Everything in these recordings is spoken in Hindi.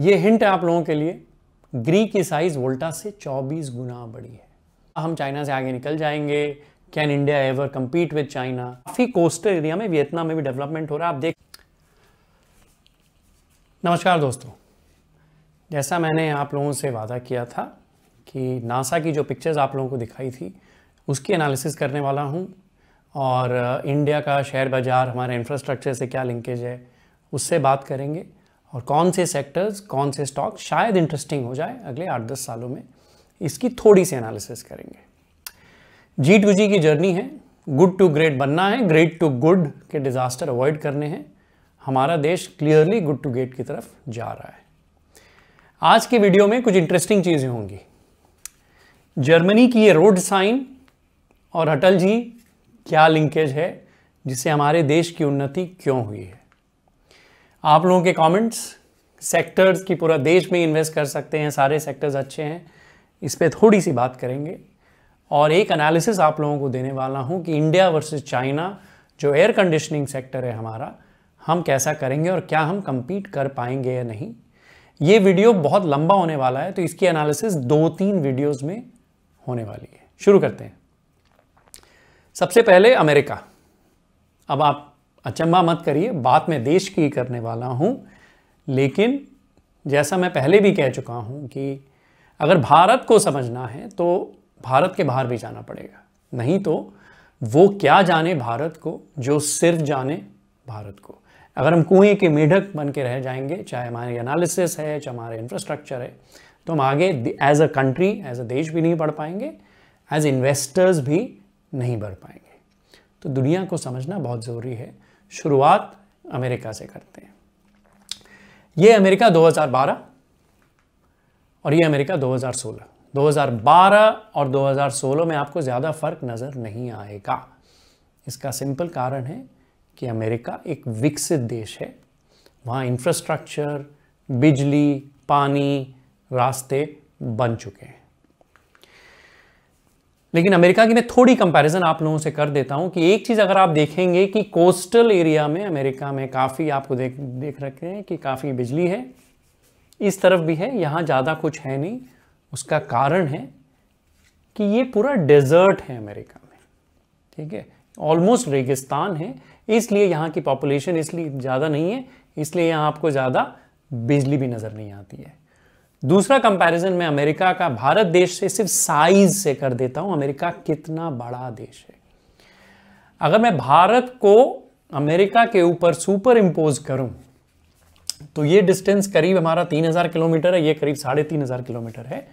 ये हिंट है आप लोगों के लिए ग्रीक की साइज वोल्टा से 24 गुना बड़ी है हम चाइना से आगे निकल जाएंगे can India ever compete with China काफ़ी कोस्टल एरिया में वियतनाम में भी डेवलपमेंट हो रहा है आप देख नमस्कार दोस्तों जैसा मैंने आप लोगों से वादा किया था कि नासा की जो पिक्चर्स आप लोगों को दिखाई थी उसकी एनालिसिस करने वाला हूँ और इंडिया uh, का शेयर बाज़ार हमारे इंफ्रास्ट्रक्चर से क्या लिंकेज है उससे बात करेंगे और कौन से सेक्टर्स कौन से स्टॉक शायद इंटरेस्टिंग हो जाए अगले आठ दस सालों में इसकी थोड़ी सी एनालिसिस करेंगे जी टू जी की जर्नी है गुड टू ग्रेट बनना है ग्रेट टू गुड के डिज़ास्टर अवॉइड करने हैं हमारा देश क्लियरली गुड टू ग्रेट की तरफ जा रहा है आज के वीडियो में कुछ इंटरेस्टिंग चीज़ें होंगी जर्मनी की ये रोड साइन और अटल जी क्या लिंकेज है जिससे हमारे देश की उन्नति क्यों हुई है आप लोगों के कमेंट्स सेक्टर्स की पूरा देश में इन्वेस्ट कर सकते हैं सारे सेक्टर्स अच्छे हैं इस पर थोड़ी सी बात करेंगे और एक एनालिसिस आप लोगों को देने वाला हूँ कि इंडिया वर्सेस चाइना जो एयर कंडीशनिंग सेक्टर है हमारा हम कैसा करेंगे और क्या हम कंपीट कर पाएंगे या नहीं ये वीडियो बहुत लंबा होने वाला है तो इसकी एनालिसिस दो तीन वीडियोस में होने वाली है शुरू करते हैं सबसे पहले अमेरिका अब आप अचंबा मत करिए बात मैं देश की करने वाला हूँ लेकिन जैसा मैं पहले भी कह चुका हूँ कि अगर भारत को समझना है तो भारत के बाहर भी जाना पड़ेगा नहीं तो वो क्या जाने भारत को जो सिर्फ जाने भारत को अगर हम कुएं के मेढक बन के रह जाएंगे चाहे हमारे एनालिसिस है चाहे हमारे इंफ्रास्ट्रक्चर है तो हम आगे as a country as a देश भी नहीं बढ़ पाएंगे एज इन्वेस्टर्स भी नहीं बढ़ पाएंगे तो दुनिया को समझना बहुत ज़रूरी है शुरुआत अमेरिका से करते हैं ये अमेरिका 2012 और ये अमेरिका 2016 2012 और 2016 में आपको ज़्यादा फर्क नज़र नहीं आएगा इसका सिंपल कारण है कि अमेरिका एक विकसित देश है वहाँ इंफ्रास्ट्रक्चर बिजली पानी रास्ते बन चुके हैं लेकिन अमेरिका की मैं थोड़ी कंपैरिजन आप लोगों से कर देता हूं कि एक चीज़ अगर आप देखेंगे कि कोस्टल एरिया में अमेरिका में काफ़ी आपको देख देख रखे हैं कि काफ़ी बिजली है इस तरफ भी है यहाँ ज़्यादा कुछ है नहीं उसका कारण है कि ये पूरा डेजर्ट है अमेरिका में ठीक है ऑलमोस्ट रेगिस्तान है इसलिए यहाँ की पॉपुलेशन इसलिए ज़्यादा नहीं है इसलिए यहाँ आपको ज़्यादा बिजली भी नज़र नहीं आती है दूसरा कंपैरिजन मैं अमेरिका का भारत देश से सिर्फ साइज से कर देता हूं अमेरिका कितना बड़ा देश है अगर मैं भारत को अमेरिका के ऊपर सुपर इम्पोज करूं तो ये डिस्टेंस करीब हमारा तीन हज़ार किलोमीटर है ये करीब साढ़े तीन हज़ार किलोमीटर है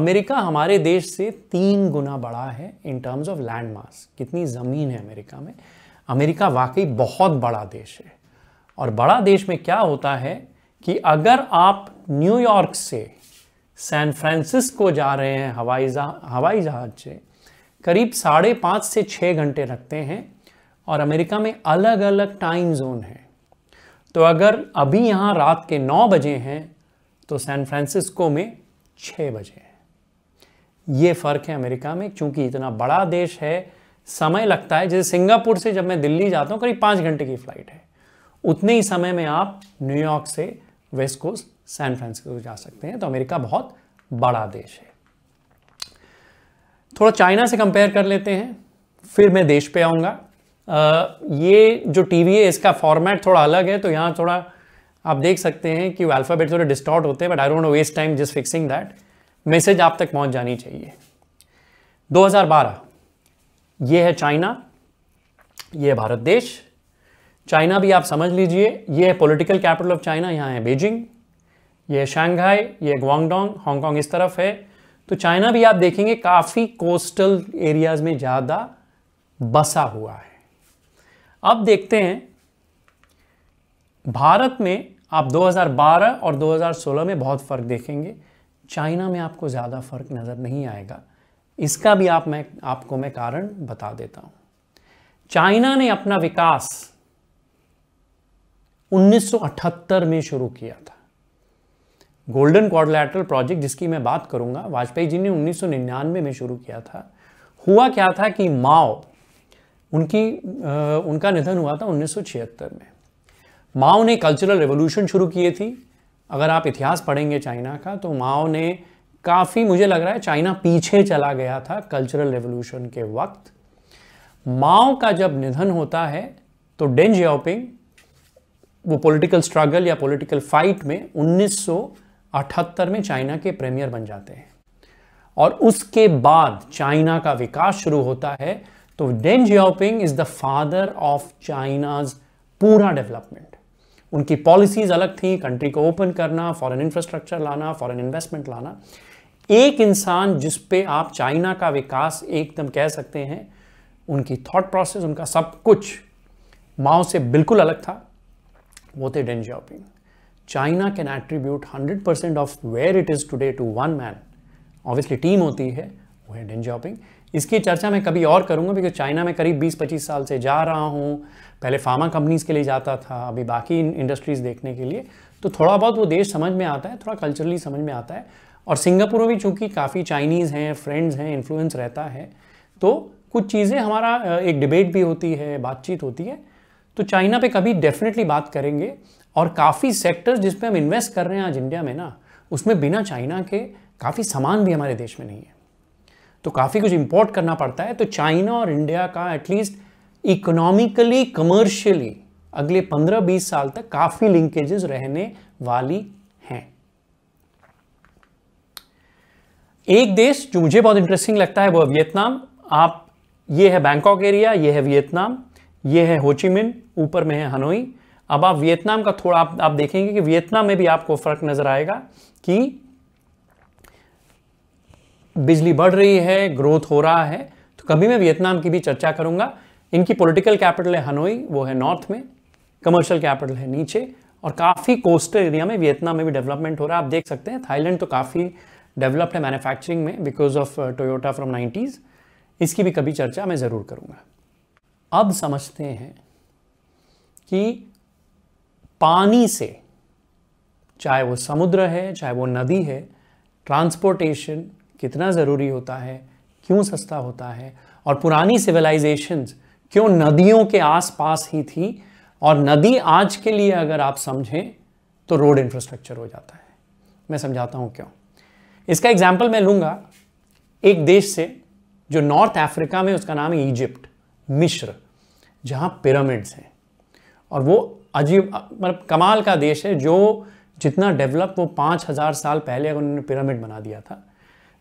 अमेरिका हमारे देश से तीन गुना बड़ा है in terms of land mass कितनी ज़मीन है अमेरिका में अमेरिका वाकई बहुत बड़ा देश है और बड़ा देश में क्या होता है कि अगर आप न्यूयॉर्क से सैन फ्रांसिस्को जा रहे हैं हवाई जहाज हवाई जहाज से करीब साढ़े पाँच से छः घंटे लगते हैं और अमेरिका में अलग अलग टाइम जोन है तो अगर अभी यहाँ रात के नौ बजे हैं तो सैन फ्रांसिस्को में छः बजे हैं ये फ़र्क है अमेरिका में क्योंकि इतना बड़ा देश है समय लगता है जैसे सिंगापुर से जब मैं दिल्ली जाता हूँ करीब पाँच घंटे की फ़्लाइट है उतने ही समय में आप न्यूयॉर्क से वेस्ट कोस्ट सैन फ्रांसिस्को जा सकते हैं तो अमेरिका बहुत बड़ा देश है थोड़ा चाइना से कंपेयर कर लेते हैं फिर मैं देश पे आऊँगा ये जो टी वी है इसका फॉर्मेट थोड़ा अलग है तो यहाँ थोड़ा आप देख सकते हैं कि अल्फ़ाबेट थोड़े डिस्टॉर्ट होते हैं but I don't waste time just fixing that message आप तक पहुँच जानी चाहिए 2012 ये है चाइना ये है भारत देश चाइना भी आप समझ लीजिए ये है पॉलिटिकल कैपिटल ऑफ चाइना यहाँ है बीजिंग ये शंघाई ये ग्वांगडोंग हांगकांग इस तरफ है तो चाइना भी आप देखेंगे काफ़ी कोस्टल एरियाज में ज़्यादा बसा हुआ है अब देखते हैं भारत में आप 2012 और 2016 में बहुत फ़र्क देखेंगे चाइना में आपको ज़्यादा फ़र्क नज़र नहीं आएगा इसका भी आप मैं आपको मैं कारण बता देता हूँ चाइना ने अपना विकास 1978 में शुरू किया था गोल्डन क्वाड्रिलेटरल प्रोजेक्ट जिसकी मैं बात करूंगा वाजपेयी जी ने 1999 में शुरू किया था हुआ क्या था कि माओ उनकी आ, उनका निधन हुआ था 1976 में माओ ने कल्चरल रेवोल्यूशन शुरू किए थी अगर आप इतिहास पढ़ेंगे चाइना का तो माओ ने काफ़ी मुझे लग रहा है चाइना पीछे चला गया था कल्चरल रेवोल्यूशन के वक्त माओ का जब निधन होता है तो डेंज जियाओपिंग वो पॉलिटिकल स्ट्रगल या पॉलिटिकल फाइट में अठहत्तर में चाइना के प्रीमियर बन जाते हैं और उसके बाद चाइना का विकास शुरू होता है तो Deng Xiaoping is the father of China's पूरा डेवलपमेंट उनकी पॉलिसीज अलग थी कंट्री को ओपन करना फॉरेन इंफ्रास्ट्रक्चर लाना फॉरेन इन्वेस्टमेंट लाना एक इंसान जिस पे आप चाइना का विकास एकदम कह सकते हैं उनकी थॉट प्रोसेस उनका सब कुछ माओ से बिल्कुल अलग था वो थे Deng Xiaoping China can attribute hundred percent of where it is today to one man obviously team होती है वो है डिन जॉपिंग इसकी चर्चा मैं कभी और करूंगा बिकॉज चाइना में करीब 20-25 साल से जा रहा हूँ पहले फार्मा कंपनीज़ के लिए जाता था अभी बाकी इंडस्ट्रीज़ देखने के लिए तो थोड़ा बहुत वो देश समझ में आता है थोड़ा कल्चरली समझ में आता है और सिंगापुर में भी चूँकि काफ़ी चाइनीज़ हैं फ्रेंड्स हैं इन्फ्लुएंस रहता है तो कुछ चीज़ें हमारा एक डिबेट भी होती है बातचीत होती है तो चाइना पे कभी डेफिनेटली बात करेंगे और काफ़ी सेक्टर्स जिसमें हम इन्वेस्ट कर रहे हैं आज इंडिया में ना उसमें बिना चाइना के काफ़ी सामान भी हमारे देश में नहीं है तो काफ़ी कुछ इम्पोर्ट करना पड़ता है तो चाइना और इंडिया का एटलीस्ट इकोनॉमिकली कमर्शियली अगले 15-20 साल तक काफ़ी लिंकेजेस रहने वाली हैं एक देश जो मुझे बहुत इंटरेस्टिंग लगता है वो वियतनाम आप ये है बैंकॉक एरिया ये है वियतनाम ये है होचिमिन ऊपर में है हनोई अब आप वियतनाम का थोड़ा आप, आप देखेंगे कि वियतनाम में भी आपको फर्क नजर आएगा कि बिजली बढ़ रही है ग्रोथ हो रहा है तो कभी मैं वियतनाम की भी चर्चा करूंगा इनकी पॉलिटिकल कैपिटल है हनोई वो है नॉर्थ में कमर्शियल कैपिटल है नीचे और काफ़ी कोस्टल एरिया में वियतनाम में भी डेवलपमेंट हो रहा है आप देख सकते हैं थाईलैंड तो काफ़ी डेवलप्ड है मैन्युफैक्चरिंग में because of Toyota from nineties इसकी भी कभी चर्चा मैं ज़रूर करूँगा अब समझते हैं कि पानी से चाहे वो समुद्र है चाहे वो नदी है ट्रांसपोर्टेशन कितना ज़रूरी होता है क्यों सस्ता होता है और पुरानी सिविलाइजेशंस क्यों नदियों के आसपास ही थी और नदी आज के लिए अगर आप समझें तो रोड इंफ्रास्ट्रक्चर हो जाता है मैं समझाता हूँ क्यों इसका एग्जाम्पल मैं लूँगा एक देश से जो नॉर्थ अफ्रीका में उसका नाम है इजिप्ट मिश्र जहाँ पिरामिड्स हैं और वो अजीब मतलब कमाल का देश है जो जितना डेवलप वो पाँच हज़ार साल पहले उन्होंने पिरामिड बना दिया था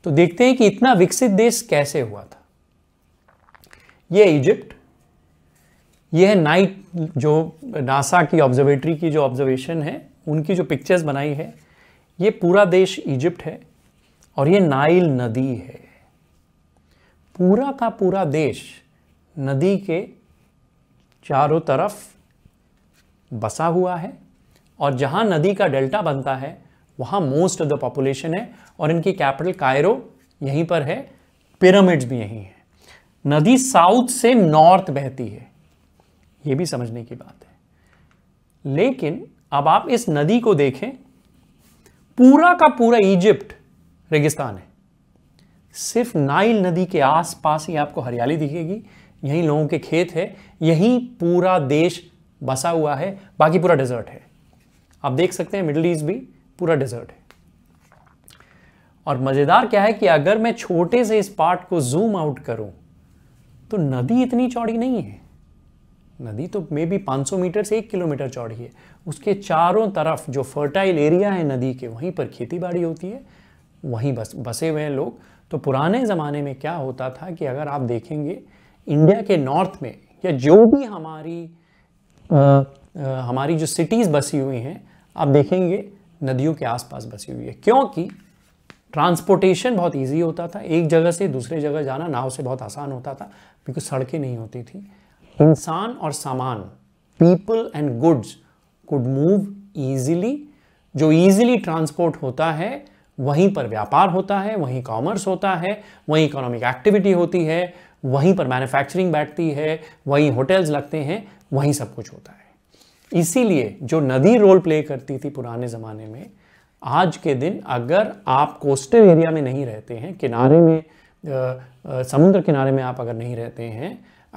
तो देखते हैं कि इतना विकसित देश कैसे हुआ था ये इजिप्ट ये है नाइट जो नासा की ऑब्जर्वेटरी की जो ऑब्जर्वेशन है उनकी जो पिक्चर्स बनाई है ये पूरा देश इजिप्ट है और ये नाइल नदी है पूरा का पूरा देश नदी के चारों तरफ बसा हुआ है और जहाँ नदी का डेल्टा बनता है वहाँ मोस्ट ऑफ द पॉपुलेशन है और इनकी कैपिटल कायरो यहीं पर है पिरामिड्स भी यहीं हैं नदी साउथ से नॉर्थ बहती है ये भी समझने की बात है लेकिन अब आप इस नदी को देखें पूरा का पूरा इजिप्ट रेगिस्तान है सिर्फ नाइल नदी के आसपास ही आपको हरियाली दिखेगी यहीं लोगों के खेत है यहीं पूरा देश बसा हुआ है बाकी पूरा डेजर्ट है आप देख सकते हैं मिडल ईस्ट भी पूरा डेजर्ट है और मज़ेदार क्या है कि अगर मैं छोटे से इस पार्ट को जूम आउट करूं तो नदी इतनी चौड़ी नहीं है नदी तो मे बी 500 मीटर से एक किलोमीटर चौड़ी है उसके चारों तरफ जो फर्टाइल एरिया है नदी के वहीं पर खेतीबाड़ी होती है वहीं बस बसे हुए हैं लोग तो पुराने ज़माने में क्या होता था कि अगर आप देखेंगे इंडिया के नॉर्थ में या जो भी हमारी आ, हमारी जो सिटीज़ बसी हुई हैं आप देखेंगे नदियों के आसपास बसी हुई है क्योंकि ट्रांसपोर्टेशन बहुत इजी होता था एक जगह से दूसरे जगह जाना नाव से बहुत आसान होता था बिकॉज सड़कें नहीं होती थी इंसान और सामान people and goods could move easily जो ईजिली ट्रांसपोर्ट होता है वहीं पर व्यापार होता है वहीं कॉमर्स होता है वहीं इकोनॉमिक एक्टिविटी होती है वहीं पर मैन्युफैक्चरिंग बैठती है वहीं होटल्स लगते हैं वहीं सब कुछ होता है इसीलिए जो नदी रोल प्ले करती थी पुराने ज़माने में आज के दिन अगर आप कोस्टल एरिया में नहीं रहते हैं किनारे में समुद्र किनारे में आप अगर नहीं रहते हैं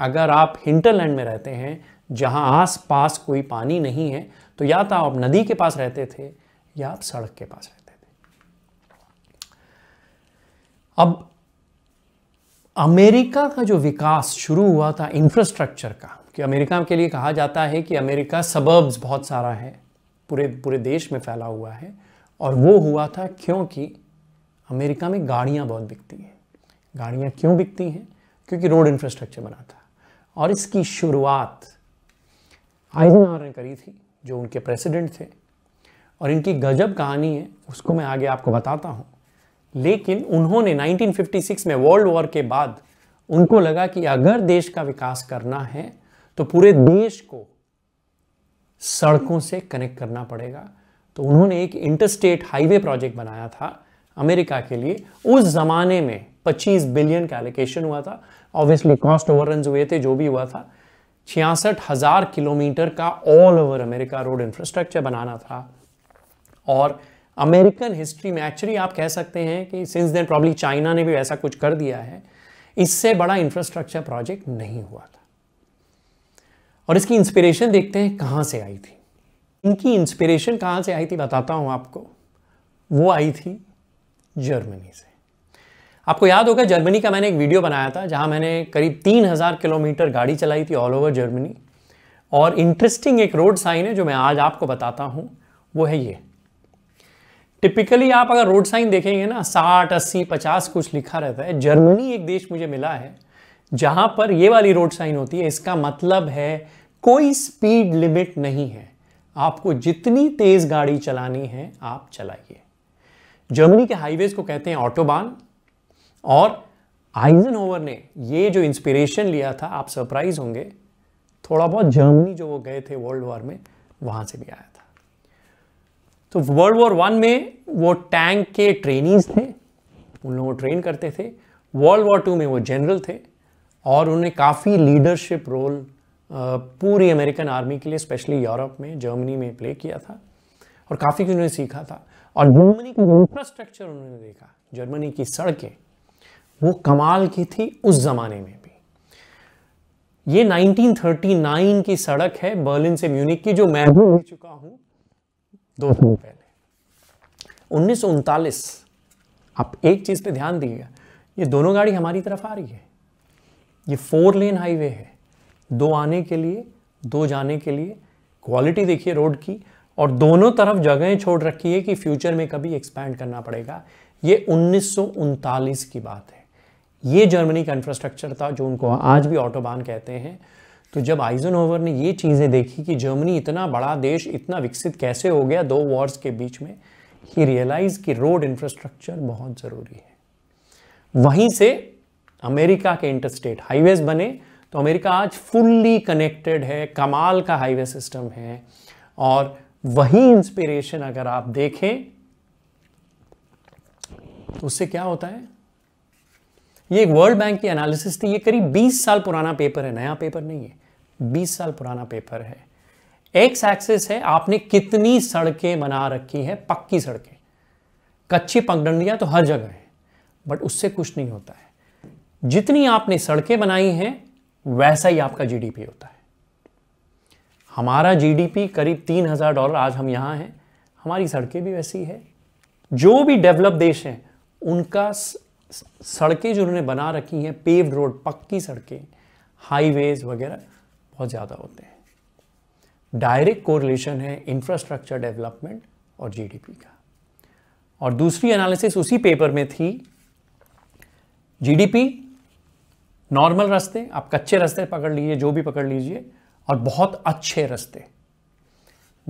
अगर आप हिंटरलैंड में रहते हैं जहां आस पास कोई पानी नहीं है तो या तो आप नदी के पास रहते थे या आप सड़क के पास रहते थे अब अमेरिका का जो विकास शुरू हुआ था इंफ्रास्ट्रक्चर का कि अमेरिका के लिए कहा जाता है कि अमेरिका सबर्ब्स बहुत सारा है पूरे पूरे देश में फैला हुआ है और वो हुआ था क्योंकि अमेरिका में गाड़ियाँ बहुत बिकती हैं गाड़ियाँ क्यों बिकती हैं क्योंकि रोड इंफ्रास्ट्रक्चर बना था और इसकी शुरुआत आइजनहावर ने करी थी जो उनके प्रेसिडेंट थे और इनकी गजब कहानी है उसको मैं आगे आपको बताता हूँ लेकिन उन्होंने 1956 में वर्ल्ड वॉर के बाद उनको लगा कि अगर देश का विकास करना है तो पूरे देश को सड़कों से कनेक्ट करना पड़ेगा तो उन्होंने एक इंटरस्टेट हाईवे प्रोजेक्ट बनाया था अमेरिका के लिए उस ज़माने में 25 बिलियन का एलोकेशन हुआ था ऑब्वियसली कॉस्ट ओवर हुए थे जो भी हुआ था छियासठ हज़ार किलोमीटर का all over America road infrastructure बनाना था और अमेरिकन हिस्ट्री में एक्चुअली आप कह सकते हैं कि सिंस देन प्रॉब्ली चाइना ने भी ऐसा कुछ कर दिया है इससे बड़ा इंफ्रास्ट्रक्चर प्रोजेक्ट नहीं हुआ था और इसकी इंस्पिरेशन देखते हैं कहाँ से आई थी इनकी इंस्पिरेशन कहाँ से आई थी बताता हूँ आपको वो आई थी जर्मनी से आपको याद होगा जर्मनी का मैंने एक वीडियो बनाया था जहाँ मैंने करीब तीन हज़ार किलोमीटर गाड़ी चलाई थी ऑल ओवर जर्मनी और इंटरेस्टिंग एक रोड साइन है जो मैं आज आपको बताता हूँ वो है ये टिपिकली आप अगर रोड साइन देखेंगे ना साठ अस्सी पचास कुछ लिखा रहता है जर्मनी एक देश मुझे मिला है जहां पर ये वाली रोड साइन होती है इसका मतलब है कोई स्पीड लिमिट नहीं है आपको जितनी तेज गाड़ी चलानी है आप चलाइए जर्मनी के हाईवेज को कहते हैं ऑटोबान और आइजन ने ये जो इंस्पिरेशन लिया था आप सरप्राइज होंगे थोड़ा बहुत जर्मनी जो वो गए थे वर्ल्ड वॉर में वहां से भी आया था तो वर्ल्ड वॉर वन में वो टैंक के ट्रेनिंग थे उन लोगों ट्रेन करते थे वर्ल्ड वॉर टू में वो जनरल थे और उन्होंने काफ़ी लीडरशिप रोल पूरी अमेरिकन आर्मी के लिए स्पेशली यूरोप में जर्मनी में प्ले किया था और काफ़ी कुछ उन्होंने सीखा था और जर्मनी का इंफ्रास्ट्रक्चर उन्होंने देखा जर्मनी की सड़कें वो कमाल की थी उस ज़माने में भी ये 1939 की सड़क है बर्लिन से म्यूनिक की जो मैं भी ले चुका हूँ दो साल पहले उन्नीस आप एक चीज़ पे ध्यान दीजिएगा ये दोनों गाड़ी हमारी तरफ आ रही है ये फोर लेन हाईवे है दो आने के लिए दो जाने के लिए क्वालिटी देखिए रोड की और दोनों तरफ जगहें छोड़ रखी है कि फ्यूचर में कभी एक्सपैंड करना पड़ेगा ये उन्नीस की बात है ये जर्मनी का इंफ्रास्ट्रक्चर था जो उनको आज भी ऑटोबान कहते हैं तो जब आइजन ने ये चीज़ें देखी कि जर्मनी इतना बड़ा देश इतना विकसित कैसे हो गया दो वॉर्स के बीच में ही रियलाइज़ कि रोड इंफ्रास्ट्रक्चर बहुत ज़रूरी है वहीं से अमेरिका के इंटरस्टेट हाईवेज बने तो अमेरिका आज फुल्ली कनेक्टेड है कमाल का हाईवे सिस्टम है और वही इंस्पिरेशन अगर आप देखें तो उससे क्या होता है ये एक वर्ल्ड बैंक की एनालिसिस थी ये करीब 20 साल पुराना पेपर है नया पेपर नहीं है 20 साल पुराना पेपर है एक्स एक्सेस है आपने कितनी सड़कें बना रखी हैं पक्की सड़कें कच्ची पगडंडियां तो हर जगह है बट उससे कुछ नहीं होता है जितनी आपने सड़कें बनाई हैं वैसा ही आपका जीडीपी होता है हमारा जीडीपी करीब तीन हज़ार डॉलर आज हम यहां हैं हमारी सड़कें भी वैसी है जो भी डेवलप देश हैं उनका सड़कें जो उन्होंने बना रखी हैं पेव्ड रोड पक्की सड़कें हाईवेज वगैरह बहुत ज़्यादा होते हैं डायरेक्ट कोरिलेशन है इंफ्रास्ट्रक्चर डेवलपमेंट और जीडीपी का और दूसरी एनालिसिस उसी पेपर में थी जीडीपी नॉर्मल रास्ते आप कच्चे रास्ते पकड़ लीजिए जो भी पकड़ लीजिए और बहुत अच्छे रास्ते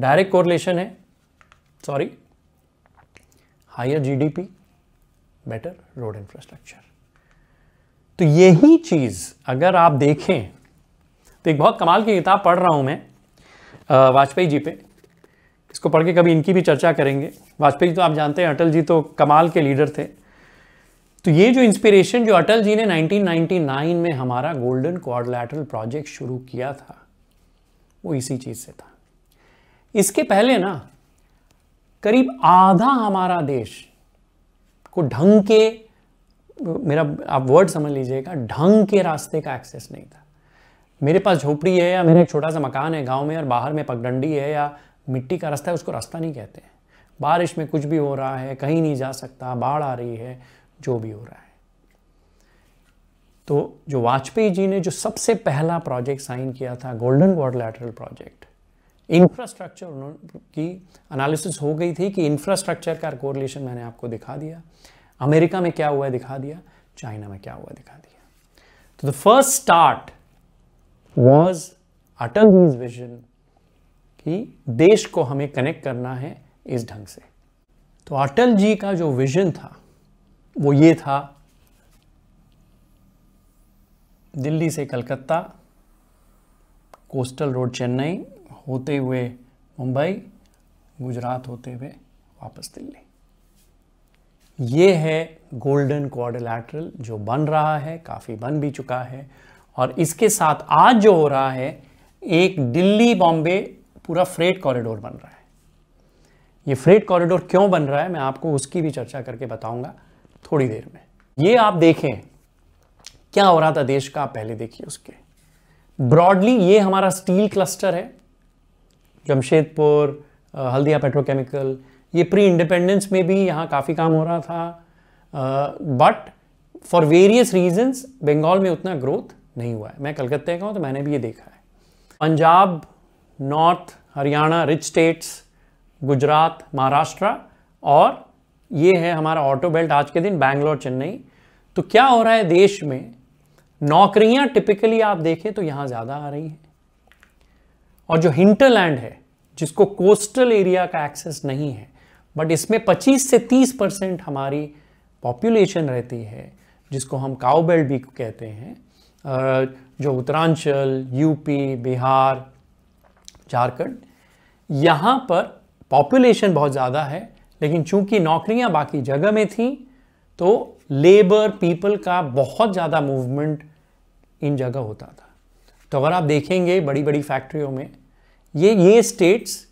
डायरेक्ट कोरिलेशन है sorry higher GDP better road infrastructure तो यही चीज़ अगर आप देखें तो एक बहुत कमाल की किताब पढ़ रहा हूँ मैं वाजपेयी जी पे इसको पढ़ के कभी इनकी भी चर्चा करेंगे वाजपेयी जी तो आप जानते हैं अटल जी तो कमाल के लीडर थे तो ये जो इंस्पिरेशन जो अटल जी ने 1999 में हमारा गोल्डन क्वारलैटरल प्रोजेक्ट शुरू किया था वो इसी चीज़ से था इसके पहले ना करीब आधा हमारा देश को ढंग के मेरा आप वर्ड समझ लीजिएगा ढंग के रास्ते का एक्सेस नहीं था मेरे पास झोपड़ी है या मेरा एक छोटा सा मकान है गांव में और बाहर में पगडंडी है या मिट्टी का रास्ता है उसको रास्ता नहीं कहते हैं बारिश में कुछ भी हो रहा है कहीं नहीं जा सकता बाढ़ आ रही है जो भी हो रहा है तो जो वाजपेयी जी ने जो सबसे पहला प्रोजेक्ट साइन किया था गोल्डन लैटरल प्रोजेक्ट इंफ्रास्ट्रक्चर की एनालिसिस हो गई थी कि इंफ्रास्ट्रक्चर का कोरिलेशन मैंने आपको दिखा दिया अमेरिका में क्या हुआ दिखा दिया चाइना में क्या हुआ दिखा दिया तो the first start was Atal ji vision कि देश को हमें कनेक्ट करना है इस ढंग से तो अटल जी का जो विजन था वो ये था दिल्ली से कलकत्ता कोस्टल रोड चेन्नई होते हुए मुंबई गुजरात होते हुए वापस दिल्ली ये है गोल्डन क्वाड्रिलैटरल जो बन रहा है काफ़ी बन भी चुका है और इसके साथ आज जो हो रहा है एक दिल्ली बॉम्बे पूरा फ्रेट कॉरिडोर बन रहा है ये फ्रेट कॉरिडोर क्यों बन रहा है मैं आपको उसकी भी चर्चा करके बताऊंगा थोड़ी देर में ये आप देखें क्या हो रहा था देश का आप पहले देखिए उसके ब्रॉडली ये हमारा स्टील क्लस्टर है जमशेदपुर हल्दिया पेट्रोकेमिकल ये प्री इंडिपेंडेंस में भी यहाँ काफ़ी काम हो रहा था but for various reasons Bengal में उतना ग्रोथ नहीं हुआ है मैं कलकत्ते का हूँ तो मैंने भी ये देखा है Punjab north Haryana rich states Gujarat Maharashtra और ये है हमारा ऑटो बेल्ट आज के दिन बैंगलोर चेन्नई तो क्या हो रहा है देश में नौकरियां टिपिकली आप देखें तो यहां ज्यादा आ रही है और जो हिंटरलैंड है जिसको कोस्टल एरिया का एक्सेस नहीं है बट इसमें 25 से 30 परसेंट हमारी पॉपुलेशन रहती है जिसको हम काउ बेल्ट भी कहते हैं जो उत्तरांचल यूपी बिहार झारखंड यहाँ पर पॉपुलेशन बहुत ज़्यादा है लेकिन चूंकि नौकरियां बाकी जगह में थी तो लेबर पीपल का बहुत ज़्यादा मूवमेंट इन जगह होता था तो अगर आप देखेंगे बड़ी बड़ी फैक्ट्रियों में ये ये स्टेट्स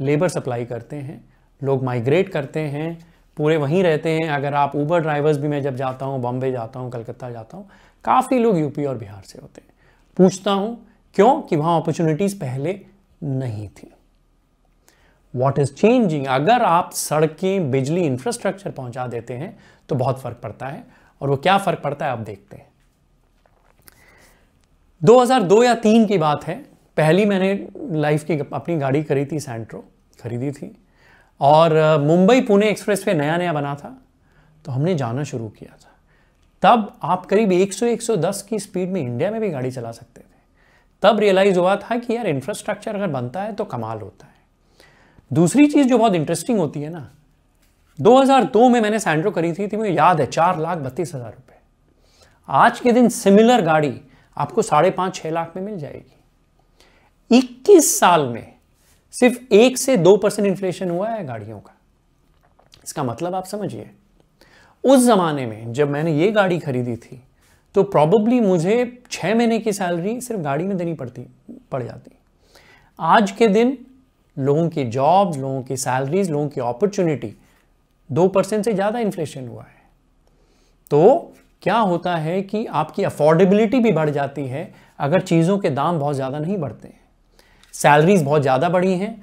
लेबर सप्लाई करते हैं लोग माइग्रेट करते हैं पूरे वहीं रहते हैं अगर आप ऊबर ड्राइवर्स भी मैं जब जाता हूँ बॉम्बे जाता हूँ कलकत्ता जाता हूँ काफ़ी लोग यूपी और बिहार से होते हैं पूछता हूँ क्यों कि वहाँ अपॉर्चुनिटीज़ पहले नहीं थी वॉट इज चेंजिंग अगर आप सड़कें बिजली इंफ्रास्ट्रक्चर पहुंचा देते हैं तो बहुत फर्क पड़ता है और वो क्या फर्क पड़ता है आप देखते हैं 2002 या 3 की बात है पहली मैंने लाइफ की अपनी गाड़ी खरीदी थी सेंट्रो खरीदी थी और मुंबई पुणे एक्सप्रेस वे नया नया बना था तो हमने जाना शुरू किया था तब आप करीब 100-110 की स्पीड में इंडिया में भी गाड़ी चला सकते थे तब रियलाइज़ हुआ था कि यार इंफ्रास्ट्रक्चर अगर बनता है तो कमाल होता है दूसरी चीज़ जो बहुत इंटरेस्टिंग होती है ना 2002 में मैंने सैंड्रो करी थी थी मुझे याद है चार लाख बत्तीस हज़ार रुपए आज के दिन सिमिलर गाड़ी आपको साढ़े पांच छह लाख में मिल जाएगी 21 साल में सिर्फ एक से दो परसेंट इन्फ्लेशन हुआ है गाड़ियों का इसका मतलब आप समझिए उस ज़माने में जब मैंने ये गाड़ी खरीदी थी तो प्रॉबली मुझे छह महीने की सैलरी सिर्फ गाड़ी में देनी पड़ती पड़ जाती आज के दिन लोगों की जॉब लोगों की सैलरीज लोगों की अपॉर्चुनिटी दो परसेंट से ज़्यादा इन्फ्लेशन हुआ है तो क्या होता है कि आपकी अफोर्डेबिलिटी भी बढ़ जाती है अगर चीज़ों के दाम बहुत ज़्यादा नहीं बढ़ते हैं सैलरीज बहुत ज़्यादा बढ़ी हैं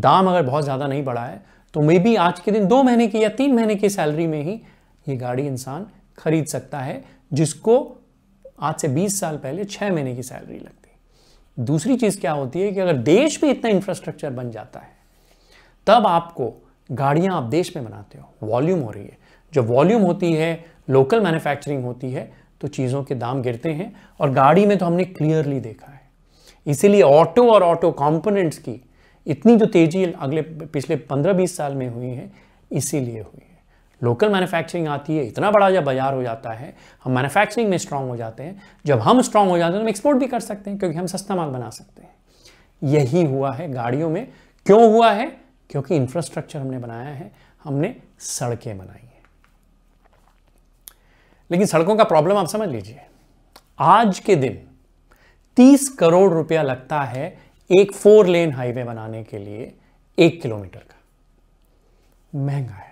दाम अगर बहुत ज़्यादा नहीं बढ़ा है तो मे बी आज के दिन दो महीने की या तीन महीने की सैलरी में ही ये गाड़ी इंसान खरीद सकता है जिसको आज से 20 साल पहले छः महीने की सैलरी लगती दूसरी चीज़ क्या होती है कि अगर देश में इतना इंफ्रास्ट्रक्चर बन जाता है तब आपको गाड़ियां आप देश में बनाते हो वॉल्यूम हो रही है जब वॉल्यूम होती है लोकल मैन्युफैक्चरिंग होती है तो चीज़ों के दाम गिरते हैं और गाड़ी में तो हमने क्लियरली देखा है इसीलिए ऑटो और ऑटो कॉम्पोनेंट्स की इतनी जो तेज़ी अगले पिछले 15-20 साल में हुई है इसीलिए हुई है लोकल मैन्युफैक्चरिंग आती है इतना बड़ा जब बाजार हो जाता है हम मैन्युफैक्चरिंग में स्ट्रांग हो जाते हैं जब हम स्ट्रांग हो जाते हैं तो हम एक्सपोर्ट भी कर सकते हैं क्योंकि हम सस्ता माल बना सकते हैं यही हुआ है गाड़ियों में क्यों हुआ है क्योंकि इंफ्रास्ट्रक्चर हमने बनाया है हमने सड़कें बनाई हैं लेकिन सड़कों का प्रॉब्लम आप समझ लीजिए आज के दिन 30 करोड़ रुपया लगता है एक फोर लेन हाईवे बनाने के लिए एक किलोमीटर का महंगा है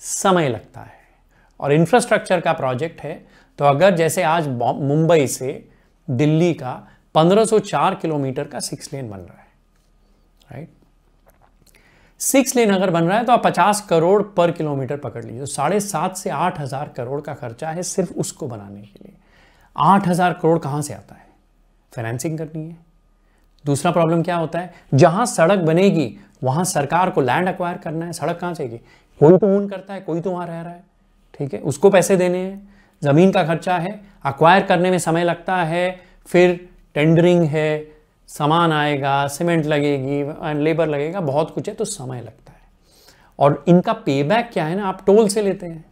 समय लगता है और इंफ्रास्ट्रक्चर का प्रोजेक्ट है तो अगर जैसे आज मुंबई से दिल्ली का 1504 किलोमीटर का सिक्स लेन बन रहा है राइट सिक्स लेन अगर बन रहा है तो आप 50 करोड़ पर किलोमीटर पकड़ लीजिए तो साढ़े सात से आठ हज़ार करोड़ का खर्चा है सिर्फ उसको बनाने के लिए आठ हज़ार करोड़ कहां से आता है फाइनेंसिंग करनी है दूसरा प्रॉब्लम क्या होता है जहां सड़क बनेगी वहां सरकार को लैंड अक्वायर करना है सड़क कहां से कोई तो ओन करता है कोई तो वहाँ रह रहा है ठीक है उसको पैसे देने हैं ज़मीन का खर्चा है अक्वायर करने में समय लगता है फिर टेंडरिंग है सामान आएगा सीमेंट लगेगी लेबर लगेगा बहुत कुछ है तो समय लगता है और इनका पे बैक क्या है ना आप टोल से लेते हैं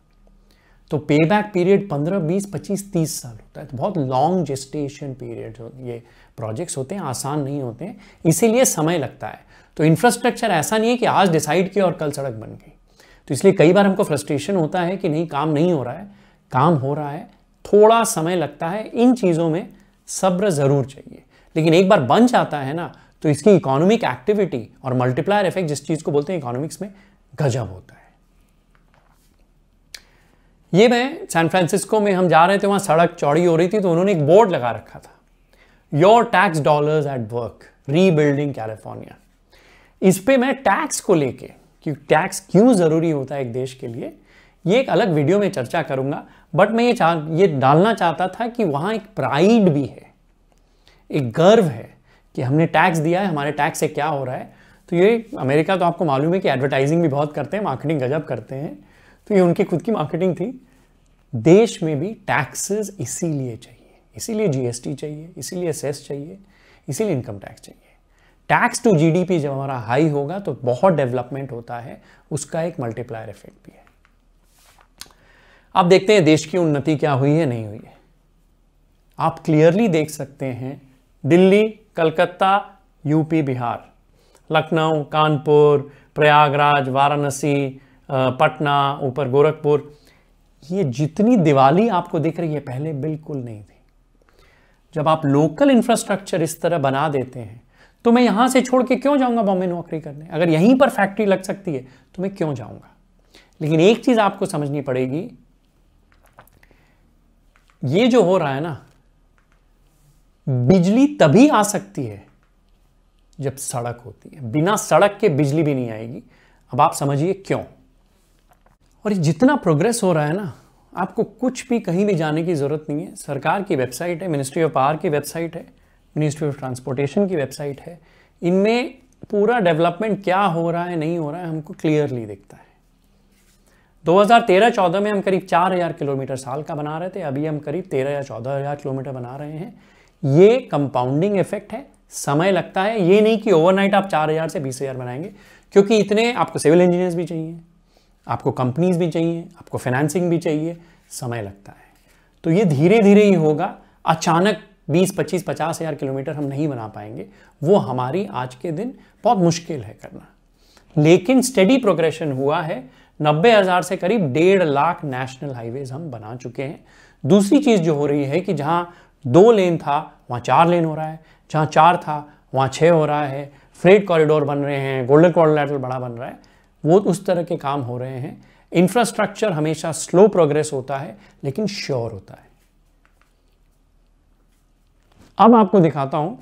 तो पे बैक पीरियड पंद्रह बीस पच्चीस तीस साल होता है तो बहुत लॉन्ग जेस्टेशन पीरियड ये प्रोजेक्ट्स होते हैं आसान नहीं होते हैं इसीलिए समय लगता है तो इंफ्रास्ट्रक्चर ऐसा नहीं है कि आज डिसाइड किया और कल सड़क बन गई तो इसलिए कई बार हमको फ्रस्ट्रेशन होता है कि नहीं काम नहीं हो रहा है काम हो रहा है थोड़ा समय लगता है इन चीज़ों में सब्र ज़रूर चाहिए लेकिन एक बार बन जाता है ना तो इसकी इकोनॉमिक एक्टिविटी और मल्टीप्लायर इफेक्ट जिस चीज़ को बोलते हैं इकोनॉमिक्स में गजब होता है ये मैं सैन फ्रांसिस्को में हम जा रहे थे वहाँ सड़क चौड़ी हो रही थी तो उन्होंने एक बोर्ड लगा रखा था your tax dollars at work rebuilding California इस पर मैं टैक्स को लेके कि टैक्स क्यों ज़रूरी होता है एक देश के लिए ये एक अलग वीडियो में चर्चा करूंगा बट मैं ये चाह ये डालना चाहता था कि वहाँ एक प्राइड भी है एक गर्व है कि हमने टैक्स दिया है हमारे टैक्स से क्या हो रहा है तो ये अमेरिका तो आपको मालूम है कि एडवर्टाइजिंग भी बहुत करते हैं मार्केटिंग गजब करते हैं तो ये उनकी खुद की मार्केटिंग थी देश में भी टैक्सेस इसीलिए चाहिए इसीलिए जीएसटी चाहिए इसीलिए सेस चाहिए इसीलिए इनकम टैक्स चाहिए टैक्स टू जीडीपी जब हमारा हाई होगा तो बहुत डेवलपमेंट होता है उसका एक मल्टीप्लायर इफेक्ट भी है अब देखते हैं देश की उन्नति क्या हुई है नहीं हुई है आप क्लियरली देख सकते हैं दिल्ली कलकत्ता यूपी बिहार लखनऊ कानपुर प्रयागराज वाराणसी पटना ऊपर गोरखपुर ये जितनी दिवाली आपको दिख रही है पहले बिल्कुल नहीं थी जब आप लोकल इंफ्रास्ट्रक्चर इस तरह बना देते हैं तो मैं यहां से छोड़ के क्यों जाऊंगा बॉम्बे नौकरी करने अगर यहीं पर फैक्ट्री लग सकती है तो मैं क्यों जाऊंगा लेकिन एक चीज़ आपको समझनी पड़ेगी ये जो हो रहा है ना बिजली तभी आ सकती है जब सड़क होती है बिना सड़क के बिजली भी नहीं आएगी अब आप समझिए क्यों और ये जितना प्रोग्रेस हो रहा है ना आपको कुछ भी कहीं भी जाने की ज़रूरत नहीं है सरकार की वेबसाइट है मिनिस्ट्री ऑफ पावर की वेबसाइट है मिनिस्ट्री ऑफ ट्रांसपोर्टेशन की वेबसाइट है इनमें पूरा डेवलपमेंट क्या हो रहा है नहीं हो रहा है हमको क्लियरली दिखता है 2013-14 में हम करीब 4000 किलोमीटर साल का बना रहे थे अभी हम करीब 13 या 14000 किलोमीटर बना रहे हैं ये कंपाउंडिंग इफेक्ट है समय लगता है ये नहीं कि ओवरनाइट आप 4000 से 20000 बनाएंगे क्योंकि इतने आपको सिविल इंजीनियर्स भी चाहिए आपको कंपनीज भी चाहिए आपको फाइनेंसिंग भी चाहिए समय लगता है तो ये धीरे धीरे ही होगा अचानक बीस पच्चीस पचास हज़ार किलोमीटर हम नहीं बना पाएंगे वो हमारी आज के दिन बहुत मुश्किल है करना लेकिन स्टडी प्रोग्रेशन हुआ है नब्बे हज़ार से करीब डेढ़ लाख नेशनल हाईवेज़ हम बना चुके हैं दूसरी चीज़ जो हो रही है कि जहाँ दो लेन था वहाँ चार लेन हो रहा है जहाँ चार था वहाँ छः हो रहा है फ्रेट कॉरिडोर बन रहे हैं गोल्डन कॉरिडोर बड़ा बन रहा है वो उस तरह के काम हो रहे हैं इंफ्रास्ट्रक्चर हमेशा स्लो प्रोग्रेस होता है लेकिन श्योर होता है अब आपको दिखाता हूँ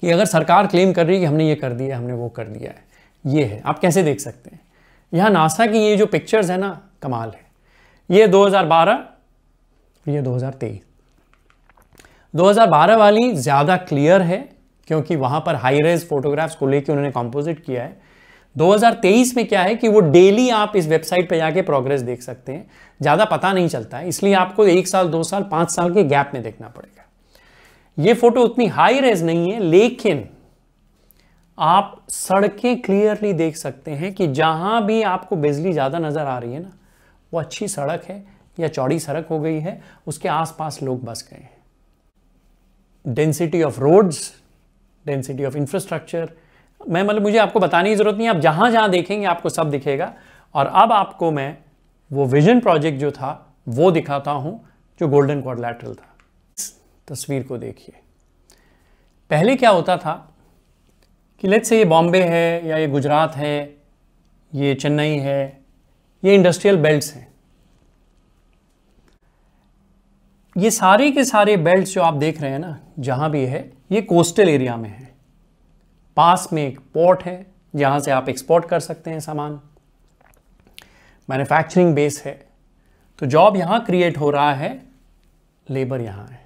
कि अगर सरकार क्लेम कर रही है कि हमने ये कर दिया हमने वो कर दिया है ये है आप कैसे देख सकते हैं यहाँ नासा की ये जो पिक्चर्स है ना कमाल है ये 2012 ये 2023 2012 वाली ज़्यादा क्लियर है क्योंकि वहाँ पर हाई रेज फोटोग्राफ्स को लेकर उन्होंने कंपोजिट किया है 2023 में क्या है कि वो डेली आप इस वेबसाइट पर जाके प्रोग्रेस देख सकते हैं ज़्यादा पता नहीं चलता है इसलिए आपको एक साल दो साल पाँच साल के गैप में देखना पड़ेगा ये फोटो उतनी हाई रेज नहीं है लेकिन आप सड़कें क्लियरली देख सकते हैं कि जहां भी आपको बिजली ज़्यादा नज़र आ रही है ना वो अच्छी सड़क है या चौड़ी सड़क हो गई है उसके आसपास लोग बस गए हैं density of roads density of infrastructure मैं मतलब मुझे आपको बताने की ज़रूरत नहीं आप जहां जहां देखेंगे आपको सब दिखेगा और अब आपको मैं वो विजन प्रोजेक्ट जो था वो दिखाता हूं जो गोल्डन क्वार था तस्वीर को देखिए पहले क्या होता था कि लेट से ये बॉम्बे है या ये गुजरात है ये चेन्नई है ये इंडस्ट्रियल बेल्ट्स हैं ये सारे के सारे बेल्ट्स जो आप देख रहे हैं ना जहाँ भी है ये कोस्टल एरिया में है पास में एक पोर्ट है जहाँ से आप एक्सपोर्ट कर सकते हैं सामान मैन्युफैक्चरिंग बेस है तो जॉब यहाँ क्रिएट हो रहा है लेबर यहाँ है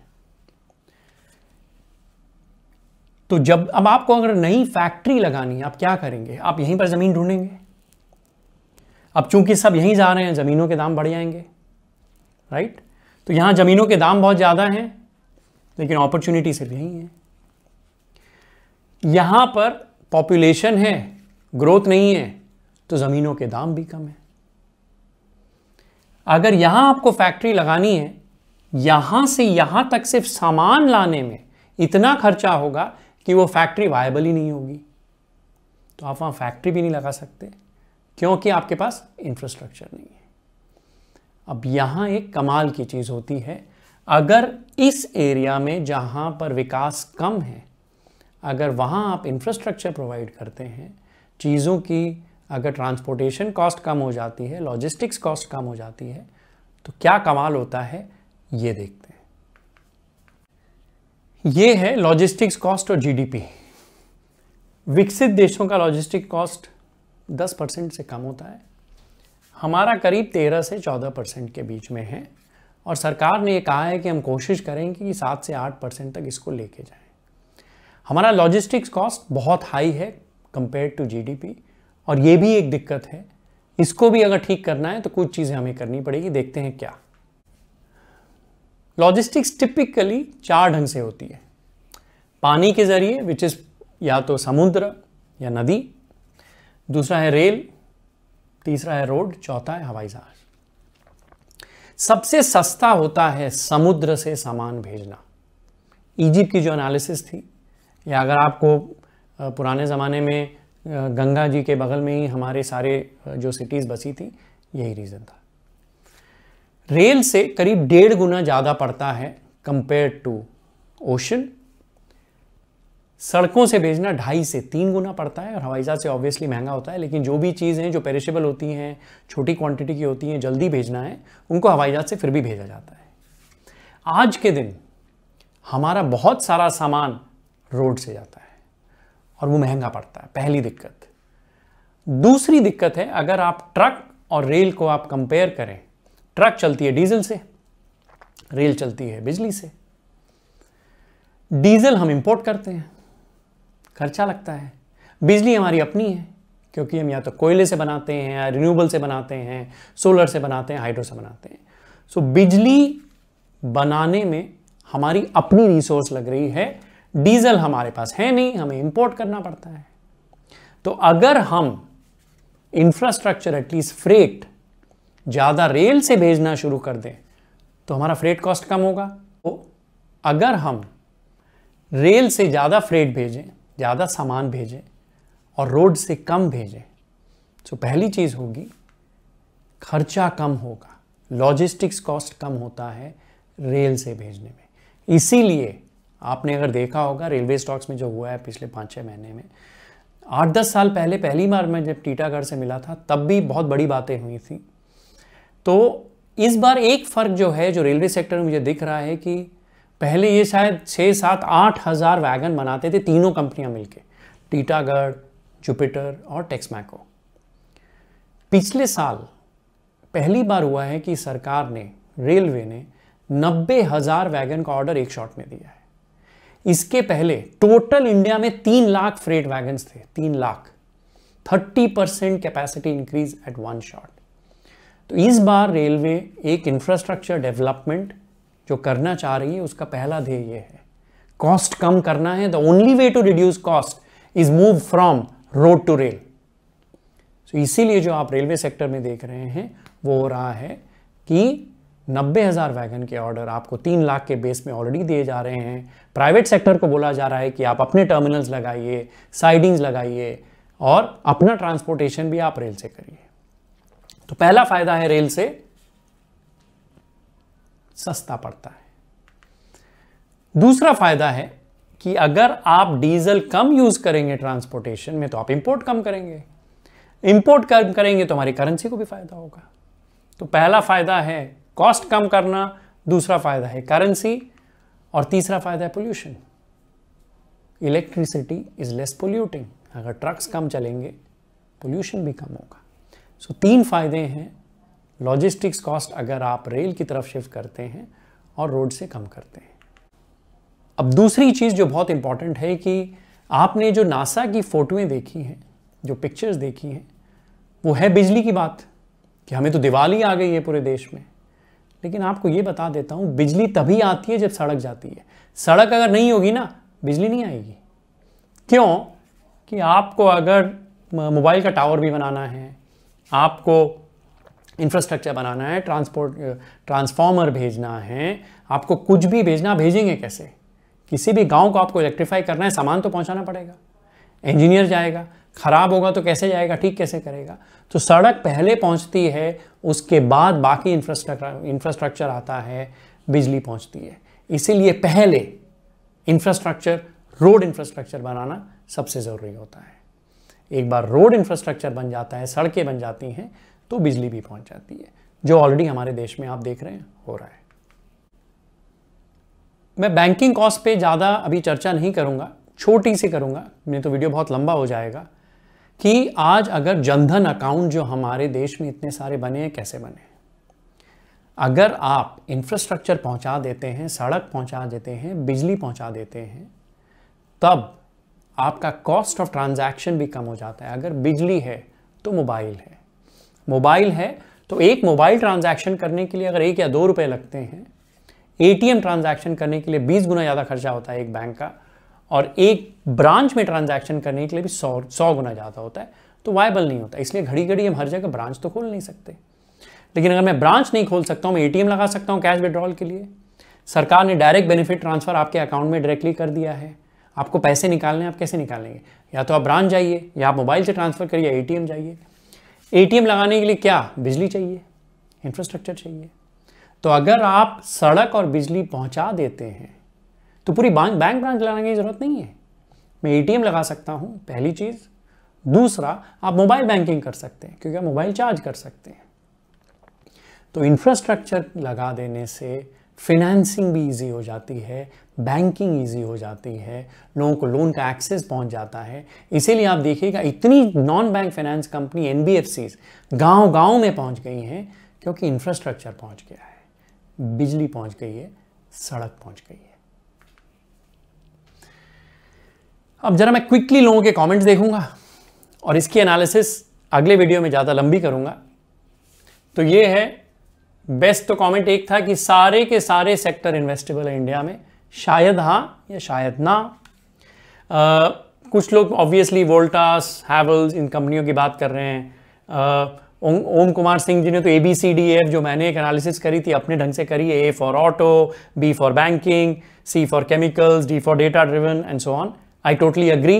तो जब अब आपको अगर नई फैक्ट्री लगानी है आप क्या करेंगे आप यहीं पर ज़मीन ढूंढेंगे अब चूंकि सब यहीं जा रहे हैं ज़मीनों के दाम बढ़ जाएंगे राइट तो यहां ज़मीनों के दाम बहुत ज़्यादा हैं लेकिन अपॉर्चुनिटी सिर्फ यहीं है यहां पर पॉपुलेशन है ग्रोथ नहीं है तो ज़मीनों के दाम भी कम है अगर यहां आपको फैक्ट्री लगानी है यहां से यहां तक सिर्फ सामान लाने में इतना खर्चा होगा कि वो फैक्ट्री वायबल ही नहीं होगी तो आप वहाँ फैक्ट्री भी नहीं लगा सकते क्योंकि आपके पास इंफ्रास्ट्रक्चर नहीं है अब यहाँ एक कमाल की चीज़ होती है अगर इस एरिया में जहाँ पर विकास कम है अगर वहाँ आप इंफ्रास्ट्रक्चर प्रोवाइड करते हैं चीज़ों की अगर ट्रांसपोर्टेशन कॉस्ट कम हो जाती है लॉजिस्टिक्स कॉस्ट कम हो जाती है तो क्या कमाल होता है ये देख ये है लॉजिस्टिक्स कॉस्ट और जीडीपी विकसित देशों का लॉजिस्टिक कॉस्ट 10 परसेंट से कम होता है हमारा करीब 13 से 14 परसेंट के बीच में है और सरकार ने ये कहा है कि हम कोशिश करेंगे कि सात से आठ परसेंट तक इसको लेके जाएं हमारा लॉजिस्टिक्स कॉस्ट बहुत हाई है कंपेयर टू जीडीपी और ये भी एक दिक्कत है इसको भी अगर ठीक करना है तो कुछ चीज़ें हमें करनी पड़ेगी देखते हैं क्या लॉजिस्टिक्स टिपिकली चार ढंग से होती है पानी के ज़रिए विच इज़ या तो समुद्र या नदी दूसरा है रेल तीसरा है रोड चौथा है हवाई जहाज सबसे सस्ता होता है समुद्र से सामान भेजना इजिप्ट की जो एनालिसिस थी या अगर आपको पुराने ज़माने में गंगा जी के बगल में ही हमारे सारे जो सिटीज़ बसी थी यही रीज़न था रेल से करीब डेढ़ गुना ज़्यादा पड़ता है कंपेयर टू ओशन सड़कों से भेजना ढाई से तीन गुना पड़ता है और हवाई जहाज़ से ऑब्वियसली महंगा होता है लेकिन जो भी चीज़ हैं जो पेरिशेबल होती हैं छोटी क्वांटिटी की होती हैं जल्दी भेजना है उनको हवाई जहाज़ से फिर भी भेजा जाता है आज के दिन हमारा बहुत सारा सामान रोड से जाता है और वो महंगा पड़ता है पहली दिक्कत दूसरी दिक्कत है अगर आप ट्रक और रेल को आप कंपेयर करें ट्रक चलती है डीजल से रेल चलती है बिजली से डीजल हम इंपोर्ट करते हैं खर्चा लगता है बिजली हमारी अपनी है क्योंकि हम या तो कोयले से बनाते हैं या रिन्यूएबल से बनाते हैं सोलर से बनाते हैं हाइड्रो से बनाते हैं सो so, बिजली बनाने में हमारी अपनी रिसोर्स लग रही है डीजल हमारे पास है नहीं हमें इंपोर्ट करना पड़ता है तो अगर हम इंफ्रास्ट्रक्चर एटलीस्ट फ्रेट ज़्यादा रेल से भेजना शुरू कर दें तो हमारा फ्रेट कॉस्ट कम होगा तो अगर हम रेल से ज़्यादा फ्रेट भेजें ज़्यादा सामान भेजें और रोड से कम भेजें तो पहली चीज़ होगी खर्चा कम होगा लॉजिस्टिक्स कॉस्ट कम होता है रेल से भेजने में इसीलिए आपने अगर देखा होगा रेलवे स्टॉक्स में जो हुआ है पिछले पाँच छः महीने में आठ दस साल पहले पहली बार मैं जब टीटागढ़ से मिला था तब भी बहुत बड़ी बातें हुई थी तो इस बार एक फ़र्क जो है जो रेलवे सेक्टर में मुझे दिख रहा है कि पहले ये शायद छः सात आठ हज़ार वैगन बनाते थे तीनों कंपनियां मिलके टीटागढ़ जुपिटर और टेक्समैको पिछले साल पहली बार हुआ है कि सरकार ने रेलवे ने नब्बे हज़ार वैगन का ऑर्डर एक शॉट में दिया है इसके पहले टोटल इंडिया में तीन लाख फ्रेट वैगन्स थे तीन lakh thirty percent capacity increase at one shot तो इस बार रेलवे एक इंफ्रास्ट्रक्चर डेवलपमेंट जो करना चाह रही है उसका पहला ध्येय यह है कॉस्ट कम करना है the only way to reduce cost is move from road to rail so इसीलिए जो आप रेलवे सेक्टर में देख रहे हैं वो हो रहा है कि नब्बे हज़ार वैगन के ऑर्डर आपको तीन लाख के बेस में ऑलरेडी दिए जा रहे हैं प्राइवेट सेक्टर को बोला जा रहा है कि आप अपने टर्मिनल्स लगाइए साइडिंग्स लगाइए और अपना ट्रांसपोर्टेशन भी आप रेल से करिए तो पहला फायदा है रेल से सस्ता पड़ता है दूसरा फायदा है कि अगर आप डीजल कम यूज करेंगे ट्रांसपोर्टेशन में तो आप इंपोर्ट कम करेंगे इंपोर्ट कम करेंगे तो हमारी करेंसी को भी फायदा होगा तो पहला फायदा है कॉस्ट कम करना दूसरा फायदा है करेंसी और तीसरा फायदा है pollution electricity is less polluting अगर ट्रक्स कम चलेंगे पोल्यूशन भी कम होगा सो तीन फायदे हैं लॉजिस्टिक्स कॉस्ट अगर आप रेल की तरफ शिफ्ट करते हैं और रोड से कम करते हैं अब दूसरी चीज़ जो बहुत इम्पॉर्टेंट है कि आपने जो नासा की फ़ोटोएँ देखी हैं जो पिक्चर्स देखी हैं वो है बिजली की बात कि हमें तो दिवाली आ गई है पूरे देश में लेकिन आपको ये बता देता हूँ बिजली तभी आती है जब सड़क जाती है सड़क अगर नहीं होगी ना बिजली नहीं आएगी क्यों कि आपको अगर मोबाइल का टावर भी बनाना है आपको इंफ्रास्ट्रक्चर बनाना है ट्रांसपोर्ट ट्रांसफॉर्मर भेजना है आपको कुछ भी भेजना भेजेंगे कैसे किसी भी गांव को आपको इलेक्ट्रीफाई करना है सामान तो पहुंचाना पड़ेगा इंजीनियर जाएगा खराब होगा तो कैसे जाएगा ठीक कैसे करेगा तो सड़क पहले पहुंचती है उसके बाद बाकी इंफ्रास्ट्रक्चर इंफ्रास्ट्रक्चर आता है बिजली पहुंचती है इसीलिए पहले इंफ्रास्ट्रक्चर रोड इंफ्रास्ट्रक्चर बनाना सबसे ज़रूरी होता है एक बार रोड इंफ्रास्ट्रक्चर बन जाता है सड़कें बन जाती हैं तो बिजली भी पहुंच जाती है जो ऑलरेडी हमारे देश में आप देख रहे हैं हो रहा है मैं बैंकिंग कॉस्ट पे ज़्यादा अभी चर्चा नहीं करूँगा छोटी सी करूँगा नहीं तो वीडियो बहुत लंबा हो जाएगा कि आज अगर जनधन अकाउंट जो हमारे देश में इतने सारे बने हैं कैसे बने अगर आप इंफ्रास्ट्रक्चर पहुंचा देते हैं सड़क पहुंचा देते हैं बिजली पहुंचा देते हैं तब आपका कॉस्ट ऑफ ट्रांजैक्शन भी कम हो जाता है अगर बिजली है तो मोबाइल है मोबाइल है तो एक मोबाइल ट्रांजैक्शन करने के लिए अगर एक या दो रुपये लगते हैं एटीएम ट्रांजैक्शन करने के लिए बीस गुना ज़्यादा खर्चा होता है एक बैंक का और एक ब्रांच में ट्रांजैक्शन करने के लिए भी सौ सौ गुना ज़्यादा होता है तो वायबल नहीं होता इसलिए घड़ी घड़ी हम हर जगह ब्रांच तो खोल नहीं सकते लेकिन अगर मैं ब्रांच नहीं खोल सकता हूँ मैं एटीएम लगा सकता हूँ कैश विड्रॉल के लिए सरकार ने डायरेक्ट बेनिफिट ट्रांसफ़र आपके अकाउंट में डायरेक्टली कर दिया है आपको पैसे निकालने आप कैसे निकालेंगे या तो आप ब्रांच जाइए या आप मोबाइल से ट्रांसफ़र करिए एटीएम जाइए ए लगाने के लिए क्या बिजली चाहिए इंफ्रास्ट्रक्चर चाहिए तो अगर आप सड़क और बिजली पहुंचा देते हैं तो पूरी बैंक बैंक ब्रांच लगाने की ज़रूरत नहीं है मैं एटीएम लगा सकता हूं पहली चीज़ दूसरा आप मोबाइल बैंकिंग कर सकते हैं क्योंकि आप मोबाइल चार्ज कर सकते हैं तो इंफ्रास्ट्रक्चर लगा देने से फिनेंसिंग भी इजी हो जाती है बैंकिंग इजी हो जाती है लोगों को लोन का एक्सेस पहुंच जाता है इसीलिए आप देखिएगा इतनी non bank finance company N B F C गाँव गाँव में पहुंच गई हैं क्योंकि इंफ्रास्ट्रक्चर पहुंच गया है बिजली पहुंच गई है सड़क पहुंच गई है अब जरा मैं क्विकली लोगों के कॉमेंट्स देखूंगा और इसकी एनालिसिस अगले वीडियो में ज़्यादा लंबी करूंगा तो ये है बेस्ट तो कमेंट एक था कि सारे के सारे सेक्टर इन्वेस्टेबल है इंडिया में शायद हाँ या शायद ना uh, कुछ लोग ऑब्वियसली वोल्टास हैवल्स इन कंपनियों की बात कर रहे हैं ओम कुमार सिंह जी ने तो A B C D F जो मैंने एक एनालिसिस करी थी अपने ढंग से करी A for auto B for banking C for chemicals D for data driven and so on I totally agree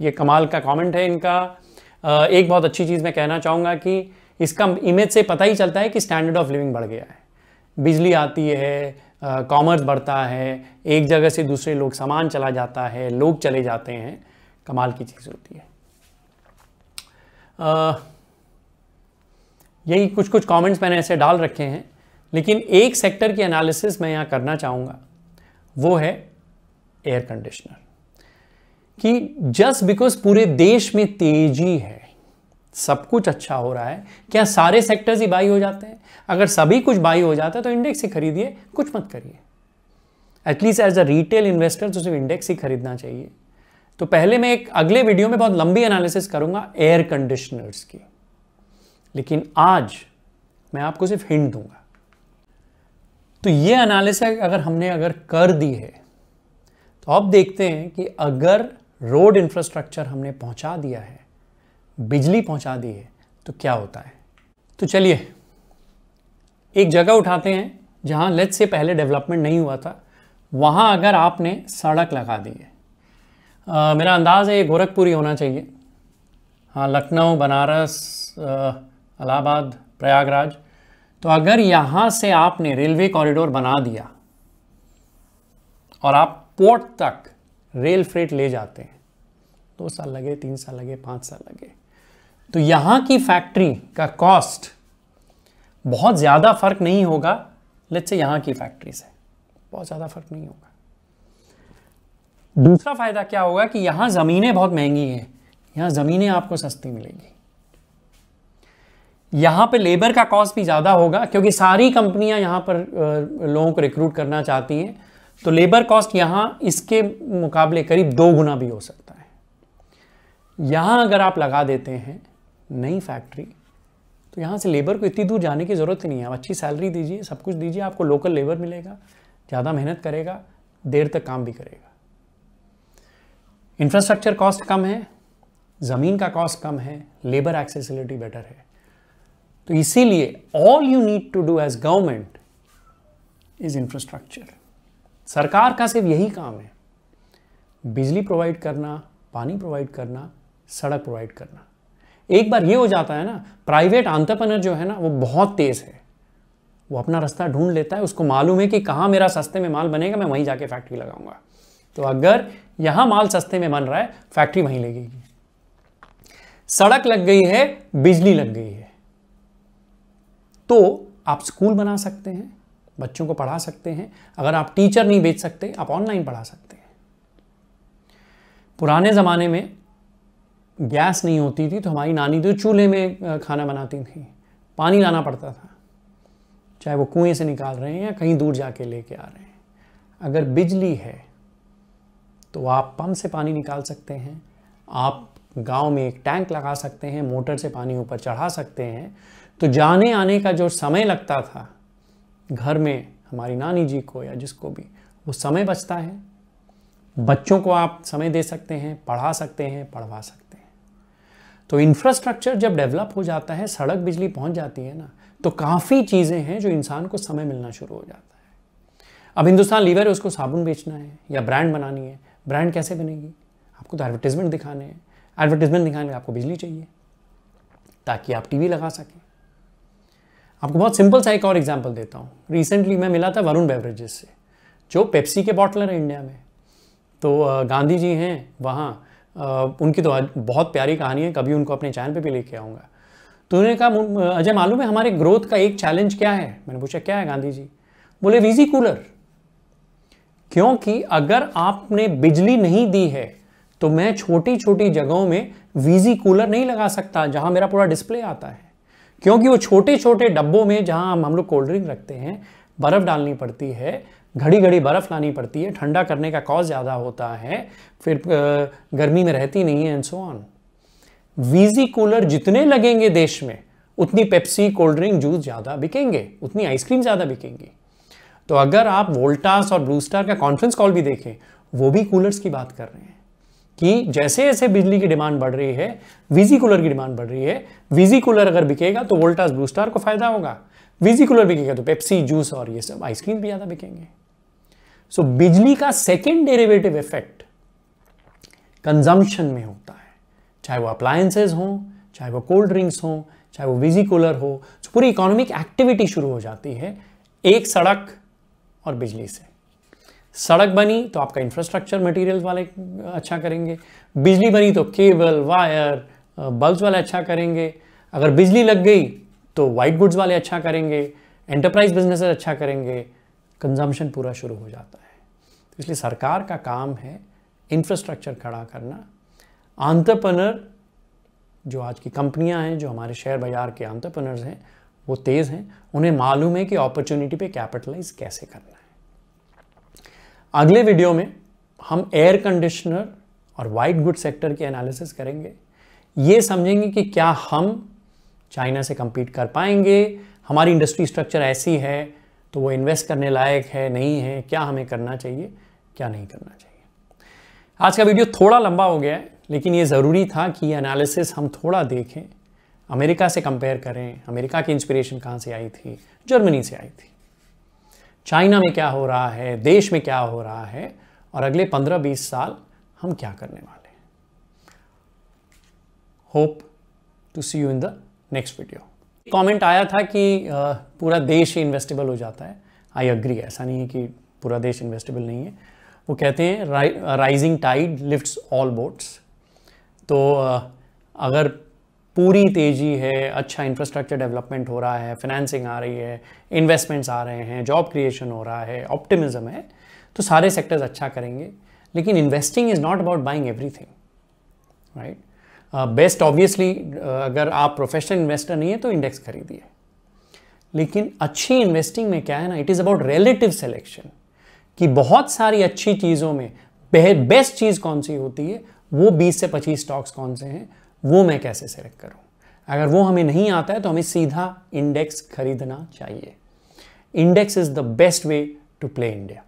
ये कमाल का कमेंट है इनका uh, एक बहुत अच्छी चीज़ मैं कहना चाहूँगा कि इसका इमेज से पता ही चलता है कि स्टैंडर्ड ऑफ लिविंग बढ़ गया है बिजली आती है कॉमर्स बढ़ता है एक जगह से दूसरे लोग सामान चला जाता है लोग चले जाते हैं कमाल की चीज़ होती है आ, यही कुछ कुछ कमेंट्स मैंने ऐसे डाल रखे हैं लेकिन एक सेक्टर की एनालिसिस मैं यहाँ करना चाहूँगा वो है एयर कंडीशनर कि जस्ट बिकॉज पूरे देश में तेजी है सब कुछ अच्छा हो रहा है क्या सारे सेक्टर्स ही बाई हो जाते हैं अगर सभी कुछ बाई हो जाता है तो इंडेक्स ही खरीदिए कुछ मत करिए at least as a retail investor तो सिर्फ इंडेक्स ही खरीदना चाहिए तो पहले मैं एक अगले वीडियो में बहुत लंबी एनालिसिस करूंगा एयर कंडीशनर्स की लेकिन आज मैं आपको सिर्फ हिंट दूंगा तो ये एनालिसिस अगर हमने अगर कर दी है तो अब देखते हैं कि अगर रोड इंफ्रास्ट्रक्चर हमने पहुंचा दिया है बिजली पहुंचा दी है तो क्या होता है तो चलिए एक जगह उठाते हैं जहां लेट से पहले डेवलपमेंट नहीं हुआ था वहां अगर आपने सड़क लगा दी है आ, मेरा अंदाज़ है ये गोरखपुर ही होना चाहिए हाँ लखनऊ बनारस इलाहाबाद प्रयागराज तो अगर यहाँ से आपने रेलवे कॉरिडोर बना दिया और आप पोर्ट तक रेल फ्रेट ले जाते हैं दो साल लगे तीन साल लगे पाँच साल लगे तो यहां की फैक्ट्री का कॉस्ट बहुत ज़्यादा फ़र्क नहीं होगा लेट से यहां की फैक्ट्री से बहुत ज़्यादा फ़र्क नहीं होगा दूसरा फ़ायदा क्या होगा कि यहां ज़मीनें बहुत महंगी हैं यहां ज़मीनें आपको सस्ती मिलेगी यहां पे लेबर का कॉस्ट भी ज़्यादा होगा क्योंकि सारी कंपनियां यहां पर लोगों को रिक्रूट करना चाहती हैं तो लेबर कॉस्ट यहां इसके मुकाबले करीब दो गुना भी हो सकता है यहां अगर आप लगा देते हैं नई फैक्ट्री तो यहाँ से लेबर को इतनी दूर जाने की ज़रूरत नहीं है आप अच्छी सैलरी दीजिए सब कुछ दीजिए आपको लोकल लेबर मिलेगा ज़्यादा मेहनत करेगा देर तक काम भी करेगा इंफ्रास्ट्रक्चर कॉस्ट कम है ज़मीन का कॉस्ट कम है लेबर एक्सेसिबिलिटी बेटर है तो इसीलिए all you need to do as government is infrastructure सरकार का सिर्फ यही काम है बिजली प्रोवाइड करना पानी प्रोवाइड करना सड़क प्रोवाइड करना एक बार ये हो जाता है ना प्राइवेट आंतरप्रनर जो है ना वो बहुत तेज़ है वो अपना रास्ता ढूंढ लेता है उसको मालूम है कि कहाँ मेरा सस्ते में माल बनेगा मैं वहीं जाके फैक्ट्री लगाऊंगा तो अगर यहां माल सस्ते में बन रहा है फैक्ट्री वहीं लगेगी सड़क लग गई है बिजली लग गई है तो आप स्कूल बना सकते हैं बच्चों को पढ़ा सकते हैं अगर आप टीचर नहीं बेच सकते आप ऑनलाइन पढ़ा सकते हैं पुराने ज़माने में गैस नहीं होती थी तो हमारी नानी तो चूल्हे में खाना बनाती थी पानी लाना पड़ता था चाहे वो कुएं से निकाल रहे हैं या कहीं दूर जाके लेके आ रहे हैं अगर बिजली है तो आप पंप से पानी निकाल सकते हैं आप गांव में एक टैंक लगा सकते हैं मोटर से पानी ऊपर चढ़ा सकते हैं तो जाने आने का जो समय लगता था घर में हमारी नानी जी को या जिसको भी वो समय बचता है बच्चों को आप समय दे सकते हैं पढ़ा सकते हैं पढ़वा सकते हैं तो इंफ्रास्ट्रक्चर जब डेवलप हो जाता है सड़क बिजली पहुंच जाती है ना तो काफ़ी चीज़ें हैं जो इंसान को समय मिलना शुरू हो जाता है अब हिंदुस्तान लीवर है उसको साबुन बेचना है या ब्रांड बनानी है ब्रांड कैसे बनेगी आपको तो एडवर्टीजमेंट दिखाने हैं एडवर्टीजमेंट दिखाने में आपको बिजली चाहिए ताकि आप टीवी लगा सकें आपको बहुत सिंपल सा एक और एग्जाम्पल देता हूँ रिसेंटली मैं मिला था वरुण बेवरेजेस से जो पेप्सी के बॉटलर हैं इंडिया में तो गांधी जी हैं वहाँ उनकी तो बहुत प्यारी कहानी है कभी उनको अपने चैनल पे भी लेके आऊँगा तो उन्होंने कहा अजय मालूम है हमारे ग्रोथ का एक चैलेंज क्या है मैंने पूछा क्या है गांधी जी बोले वीजी कूलर क्योंकि अगर आपने बिजली नहीं दी है तो मैं छोटी छोटी जगहों में वीजी कूलर नहीं लगा सकता जहां मेरा पूरा डिस्प्ले आता है क्योंकि वो छोटे छोटे डब्बों में जहां हम हम लोग कोल्ड ड्रिंक रखते हैं बर्फ़ डालनी पड़ती है घड़ी घड़ी बर्फ़ लानी पड़ती है ठंडा करने का कॉज ज़्यादा होता है फिर गर्मी में रहती नहीं है and so on VG cooler जितने लगेंगे देश में उतनी पेप्सी कोल्ड ड्रिंक जूस ज़्यादा बिकेंगे उतनी आइसक्रीम ज़्यादा बिकेंगी तो अगर आप वोल्टास और ब्लू स्टार का कॉन्फ्रेंस कॉल भी देखें वो भी कूलर्स की बात कर रहे हैं कि जैसे जैसे बिजली की डिमांड बढ़ रही है वीजी कूलर की डिमांड बढ़ रही है वीजी कूलर अगर बिकेगा तो वोल्टास ब्लू स्टार को फायदा होगा वीजी कूलर बिकेगा तो पेप्सी जूस और ये सब आइसक्रीम भी ज़्यादा बिकेंगे सो so, बिजली का सेकेंड डेरिवेटिव इफेक्ट कंजम्पशन में होता है चाहे वो अप्लायंसेज हों चाहे वो कोल्ड ड्रिंक्स हों चाहे वो विजी कूलर हो तो पूरी इकोनॉमिक एक्टिविटी शुरू हो जाती है एक सड़क और बिजली से सड़क बनी तो आपका इंफ्रास्ट्रक्चर मटेरियल वाले अच्छा करेंगे बिजली बनी तो केबल वायर बल्ब वाले अच्छा करेंगे अगर बिजली लग गई तो वाइट गुड्स वाले अच्छा करेंगे एंटरप्राइज बिजनेस अच्छा करेंगे कंजम्पशन पूरा शुरू हो जाता है तो इसलिए सरकार का काम है इंफ्रास्ट्रक्चर खड़ा करना आंतरपनर जो आज की कंपनियां हैं जो हमारे शेयर बाजार के आंतरपनर्स हैं वो तेज़ हैं उन्हें मालूम है कि अपॉर्चुनिटी पे कैपिटलाइज कैसे करना है अगले वीडियो में हम एयर कंडीशनर और वाइट गुड सेक्टर की एनालिसिस करेंगे ये समझेंगे कि क्या हम चाइना से कंपीट कर पाएंगे हमारी इंडस्ट्री स्ट्रक्चर ऐसी है तो वो इन्वेस्ट करने लायक है नहीं है क्या हमें करना चाहिए क्या नहीं करना चाहिए आज का वीडियो थोड़ा लंबा हो गया है लेकिन ये ज़रूरी था कि ये एनालिसिस हम थोड़ा देखें अमेरिका से कंपेयर करें अमेरिका की इंस्पिरेशन कहाँ से आई थी जर्मनी से आई थी चाइना में क्या हो रहा है देश में क्या हो रहा है और अगले 15-20 साल हम क्या करने वाले हैं hope to see you in the next video comment आया था कि पूरा देश ही इन्वेस्टेबल हो जाता है आई अग्री ऐसा नहीं है कि पूरा देश इन्वेस्टेबल नहीं है वो कहते हैं rising tide lifts all boats तो अगर पूरी तेज़ी है अच्छा इंफ्रास्ट्रक्चर डेवलपमेंट हो रहा है फाइनेंसिंग आ रही है इन्वेस्टमेंट्स आ रहे हैं जॉब क्रिएशन हो रहा है ऑप्टिमिज्म है तो सारे सेक्टर्स अच्छा करेंगे लेकिन investing is not about buying everything right best uh, obviously uh, अगर आप प्रोफेशनल इन्वेस्टर नहीं है तो इंडेक्स खरीदिए लेकिन अच्छी इन्वेस्टिंग में क्या है ना it is about relative selection कि बहुत सारी अच्छी चीज़ों में बेस्ट चीज़ कौन सी होती है वो 20 से 25 स्टॉक्स कौन से हैं वो मैं कैसे सेलेक्ट करूँ अगर वो हमें नहीं आता है तो हमें सीधा इंडेक्स खरीदना चाहिए index is the best way to play India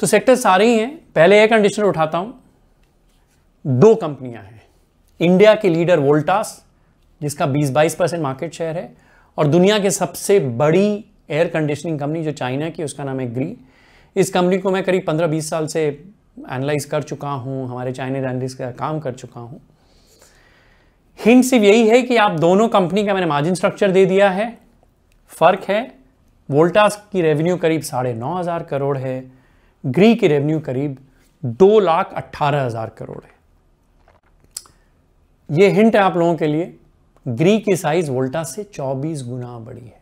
तो सेक्टर सारे ही हैं पहले एयर कंडीशनर उठाता हूं दो कंपनियां हैं इंडिया के लीडर वोल्टास जिसका 20-22 परसेंट मार्केट शेयर है और दुनिया के सबसे बड़ी एयर कंडीशनिंग कंपनी जो चाइना की उसका नाम है ग्री इस कंपनी को मैं करीब 15-20 साल से एनालाइज कर चुका हूँ हमारे चाइनीज एनालिस्ट का काम कर चुका हूँ हिंट सिर्फ यही है कि आप दोनों कंपनी का मैंने मार्जिन स्ट्रक्चर दे दिया है फ़र्क है वोल्टास की रेवेन्यू करीब साढ़े नौ हज़ार करोड़ है ग्री की रेवेन्यू करीब दो लाख अट्ठारह हज़ार करोड़ है ये हिंट है आप लोगों के लिए ग्री की साइज वोल्टा से 24 गुना बड़ी है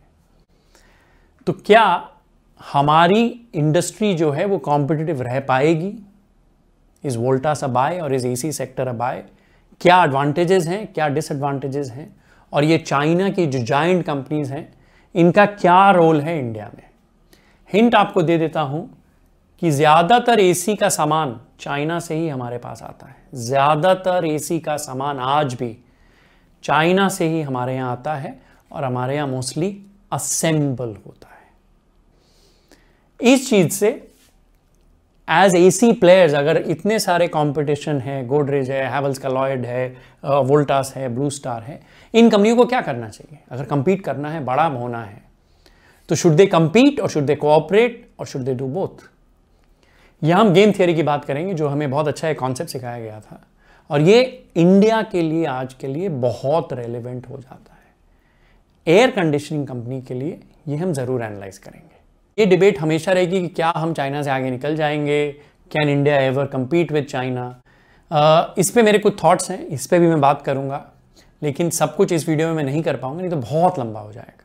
तो क्या हमारी इंडस्ट्री जो है वो कॉम्पिटिटिव रह पाएगी इस वोल्टास आए और इस एसी सेक्टर अब आए क्या एडवांटेजेस हैं क्या डिसएडवांटेजेस हैं और ये चाइना की जो जॉइंट कंपनीज हैं इनका क्या रोल है इंडिया में हिंट आपको दे देता हूं कि ज़्यादातर एसी का सामान चाइना से ही हमारे पास आता है ज़्यादातर एसी का सामान आज भी चाइना से ही हमारे यहां आता है और हमारे यहां मोस्टली असेंबल होता है इस चीज़ से एज ए सी प्लेयर्स अगर इतने सारे कॉम्पिटिशन है गोडरेज है हैवल्स का लॉयड है वोल्टास है ब्लू स्टार है इन कंपनियों को क्या करना चाहिए अगर कंपीट करना है बड़ा होना है तो शुड दे कंपीट और शुड दे कोऑपरेट और शुड दे डू बोथ यहाँ हम गेम थियोरी की बात करेंगे जो हमें बहुत अच्छा एक कॉन्सेप्ट सिखाया गया था और ये इंडिया के लिए आज के लिए बहुत रेलिवेंट हो जाता है एयर कंडीशनिंग कंपनी के लिए ये हम ज़रूर एनालाइज करेंगे ये डिबेट हमेशा रहेगी कि क्या हम चाइना से आगे निकल जाएंगे can India ever compete with China इस पर मेरे कुछ थाट्स हैं इस पर भी मैं बात करूँगा लेकिन सब कुछ इस वीडियो में मैं नहीं कर पाऊँगा नहीं तो बहुत लंबा हो जाएगा